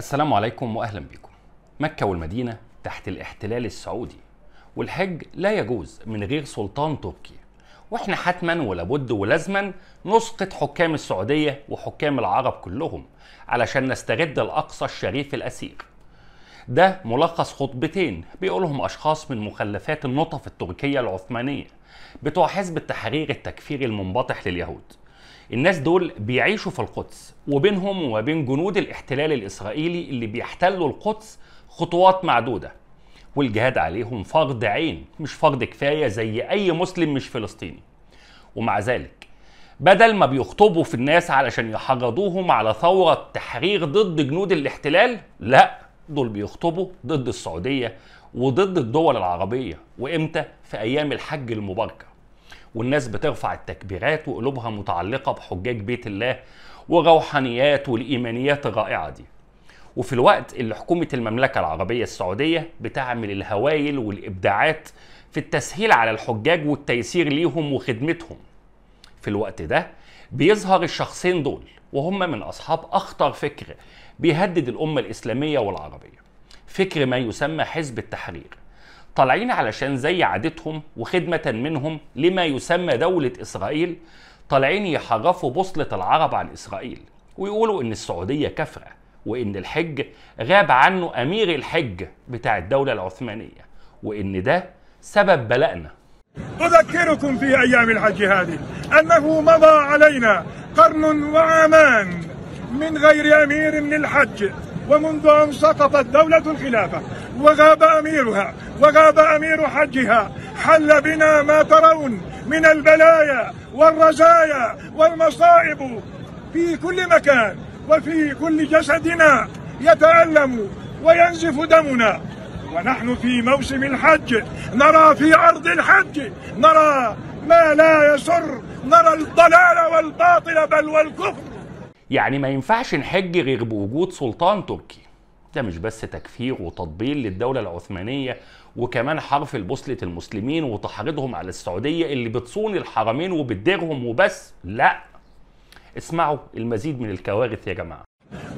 السلام عليكم واهلا بكم. مكه والمدينه تحت الاحتلال السعودي والحج لا يجوز من غير سلطان تركي واحنا حتما ولابد ولازما نسقط حكام السعوديه وحكام العرب كلهم علشان نسترد الاقصى الشريف الاسير. ده ملخص خطبتين بيقولهم اشخاص من مخلفات النطف التركيه العثمانيه بتوع حزب التحرير التكفيري المنبطح لليهود. الناس دول بيعيشوا في القدس وبينهم وبين جنود الاحتلال الإسرائيلي اللي بيحتلوا القدس خطوات معدودة والجهاد عليهم فرض عين مش فرض كفاية زي أي مسلم مش فلسطيني ومع ذلك بدل ما بيخطبوا في الناس علشان يحرضوهم على ثورة تحرير ضد جنود الاحتلال لا دول بيخطبوا ضد السعودية وضد الدول العربية وإمتى في أيام الحج المباركة والناس بترفع التكبيرات وقلوبها متعلقة بحجاج بيت الله وروحانيات والإيمانيات الرائعة دي وفي الوقت اللي حكومة المملكة العربية السعودية بتعمل الهوايل والإبداعات في التسهيل على الحجاج والتيسير ليهم وخدمتهم في الوقت ده بيظهر الشخصين دول وهم من أصحاب أخطر فكر بيهدد الأمة الإسلامية والعربية فكر ما يسمى حزب التحرير طالعين علشان زي عادتهم وخدمة منهم لما يسمى دولة إسرائيل طالعين يحرفوا بوصلة العرب عن إسرائيل ويقولوا إن السعودية كافرة وإن الحج غاب عنه أمير الحج بتاع الدولة العثمانية وإن ده سبب بلائنا أذكركم في أيام الحج هذه أنه مضى علينا قرن وعامان من غير أمير للحج ومنذ أن سقطت دولة الخلافة وغاب أميرها وغاب أمير حجها حل بنا ما ترون من البلايا والرزايا والمصائب في كل مكان وفي كل جسدنا يتألم وينزف دمنا ونحن في موسم الحج نرى في أرض الحج نرى ما لا يسر نرى الضلال والباطل بل والكفر يعني ما ينفعش نحج غير بوجود سلطان تركي ده مش بس تكفير وتطبيل للدولة العثمانية وكمان حرف البوصلة المسلمين وتحريضهم على السعودية اللي بتصون الحرمين وبتديرهم وبس لا اسمعوا المزيد من الكوارث يا جماعة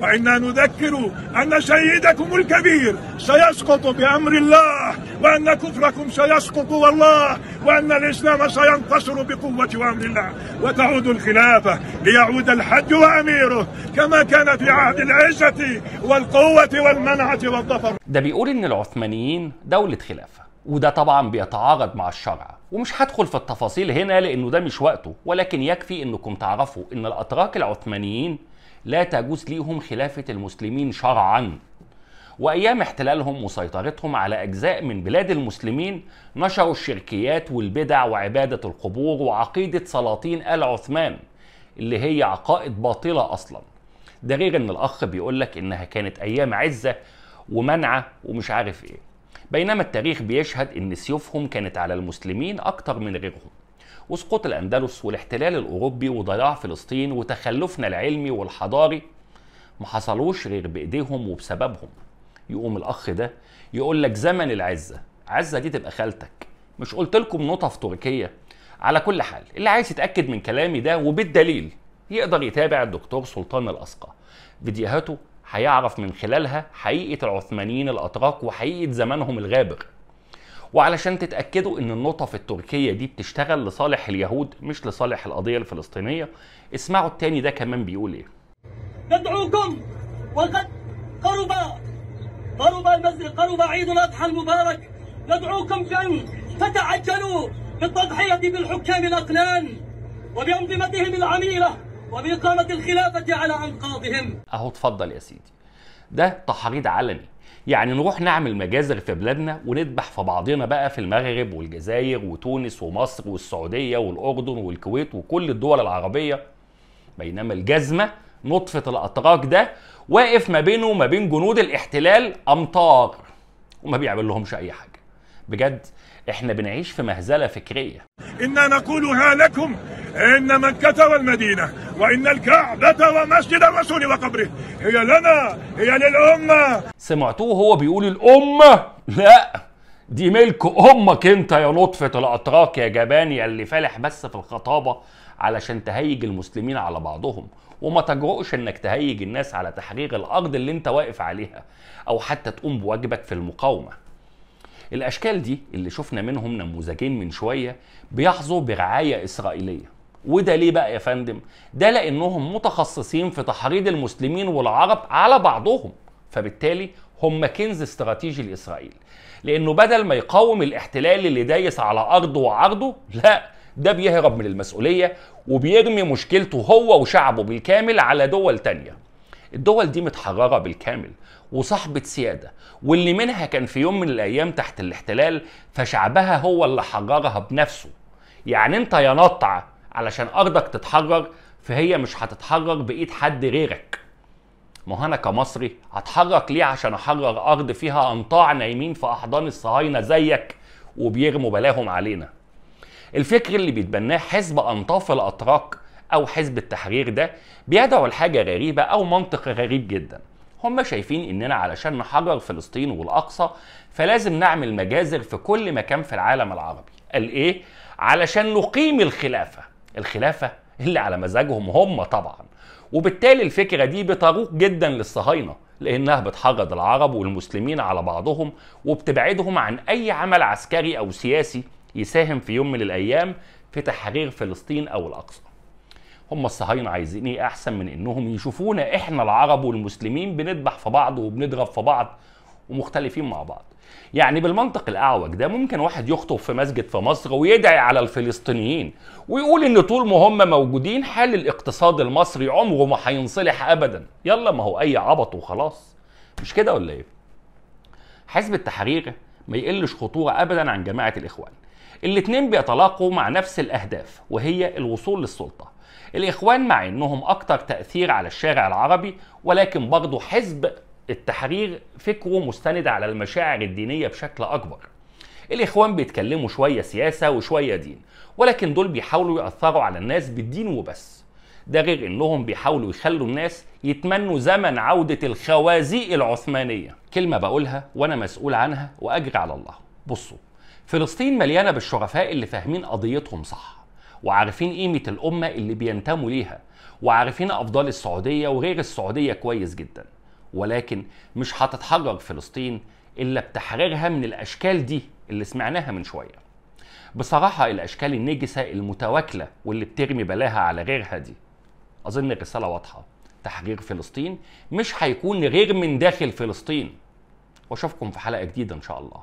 وإنا نذكر أن شهيدكم الكبير سيسقط بأمر الله وأن كفركم سيسقط والله وأن الإسلام سينتصر بقوة وأمر الله وتعود الخلافة ليعود الحج وأميره كما كان في عهد العزة والقوة والمنعة والظفر ده بيقول إن العثمانيين دولة خلافة وده طبعا بيتعارض مع الشرع ومش هدخل في التفاصيل هنا لانه ده مش وقته ولكن يكفي انكم تعرفوا ان الاتراك العثمانيين لا تجوز ليهم خلافه المسلمين شرعا وايام احتلالهم وسيطرتهم على اجزاء من بلاد المسلمين نشروا الشركيات والبدع وعباده القبور وعقيده سلاطين ال عثمان اللي هي عقائد باطله اصلا ده غير ان الاخ بيقول لك انها كانت ايام عزه ومنعه ومش عارف ايه بينما التاريخ بيشهد ان سيوفهم كانت على المسلمين اكتر من غيرهم وسقوط الاندلس والاحتلال الاوروبي وضياع فلسطين وتخلفنا العلمي والحضاري ما حصلوش غير بايديهم وبسببهم يقوم الاخ ده يقول لك زمن العزه عزه دي تبقى خالتك مش قلت لكم نطف في تركيا على كل حال اللي عايز يتاكد من كلامي ده وبالدليل يقدر يتابع الدكتور سلطان الاسقى فيديوهاته هيعرف من خلالها حقيقه العثمانيين الاتراك وحقيقه زمانهم الغابر وعلشان تتاكدوا ان النقطه في التركيه دي بتشتغل لصالح اليهود مش لصالح القضيه الفلسطينيه اسمعوا التاني ده كمان بيقول ايه ندعوكم وقد قرب قرب قرب عيد الاضحى المبارك ندعوكم بان تتعجلوا بالتضحيه بالحكام الاقلان وبانظمتهم العميله وباقامه الخلافه على انقاضهم. اهو اتفضل يا سيدي. ده تحريض علني. يعني نروح نعمل مجازر في بلادنا ونذبح في بعضنا بقى في المغرب والجزائر وتونس ومصر والسعوديه والاردن والكويت وكل الدول العربيه بينما الجزمه نطفه الأتراك ده واقف ما بينه وما بين جنود الاحتلال امطار وما بيعمل لهمش اي حاجه بجد احنا بنعيش في مهزله فكريه انا نقولها لكم ان من كتب المدينه وان الكعبه ومسجد الرسول وقبره هي لنا هي للامه سمعتوه هو بيقول الامه لا دي ملك امك انت يا نطفه الاتراك يا جبان يا اللي فالح بس في الخطابه علشان تهيج المسلمين على بعضهم وما تجرؤش انك تهيج الناس على تحرير الارض اللي انت واقف عليها او حتى تقوم بواجبك في المقاومه الاشكال دي اللي شفنا منهم نموذجين من شويه بيحظوا برعايه اسرائيليه وده ليه بقى يا فندم ده لانهم متخصصين في تحريض المسلمين والعرب على بعضهم فبالتالي هم كنز استراتيجي لاسرائيل لانه بدل ما يقاوم الاحتلال اللي دايس على ارضه وعرضه لا ده بيهرب من المسؤولية وبيرمي مشكلته هو وشعبه بالكامل على دول تانية الدول دي متحررة بالكامل وصاحبة سيادة واللي منها كان في يوم من الأيام تحت الاحتلال فشعبها هو اللي حررها بنفسه يعني انت يا نطع علشان أرضك تتحرر فهي مش هتتحرر بإيد حد غيرك ما هو انا كمصري هتحرك ليه عشان احرر ارض فيها انطاع نايمين في احضان الصهاينه زيك وبيرموا بلاهم علينا الفكر اللي بيتبناه حزب أنطاف الأتراك أو حزب التحرير ده بيدعو لحاجة غريبة أو منطق غريب جدا هم شايفين إننا علشان نحرر فلسطين والأقصى فلازم نعمل مجازر في كل مكان في العالم العربي قال إيه؟ علشان نقيم الخلافة الخلافة اللي على مزاجهم هم طبعا وبالتالي الفكرة دي بتروق جدا للصهاينة لأنها بتحرض العرب والمسلمين على بعضهم وبتبعدهم عن أي عمل عسكري أو سياسي يساهم في يوم من الايام في تحرير فلسطين او الاقصى هم الصهاينه عايزين ايه احسن من انهم يشوفونا احنا العرب والمسلمين بنذبح في بعض وبنضرب في بعض ومختلفين مع بعض يعني بالمنطق الاعوج ده ممكن واحد يخطب في مسجد في مصر ويدعي على الفلسطينيين ويقول ان طول ما هم موجودين حال الاقتصاد المصري عمره ما هينصلح ابدا يلا ما هو اي عبط وخلاص مش كده ولا ايه حزب التحرير ما يقلش خطوره ابدا عن جماعه الاخوان الاتنين بيتلاقوا مع نفس الأهداف وهي الوصول للسلطة الإخوان مع أنهم أكثر تأثير على الشارع العربي ولكن برضه حزب التحرير فكره مستند على المشاعر الدينية بشكل أكبر الإخوان بيتكلموا شوية سياسة وشوية دين ولكن دول بيحاولوا يأثروا على الناس بالدين وبس ده غير انهم بيحاولوا يخلوا الناس يتمنوا زمن عودة الخوازيق العثمانية كلمة بقولها وانا مسؤول عنها واجري على الله بصوا فلسطين مليانة بالشرفاء اللي فاهمين قضيتهم صح وعارفين قيمة الأمة اللي بينتموا ليها وعارفين أفضال السعودية وغير السعودية كويس جدا ولكن مش هتتحرر فلسطين إلا بتحريرها من الأشكال دي اللي سمعناها من شوية بصراحة الأشكال النجسة المتواكلة واللي بترمي بلاها على غيرها دي أظن الرسالة واضحة تحرير فلسطين مش هيكون غير من داخل فلسطين واشوفكم في حلقه جديده ان شاء الله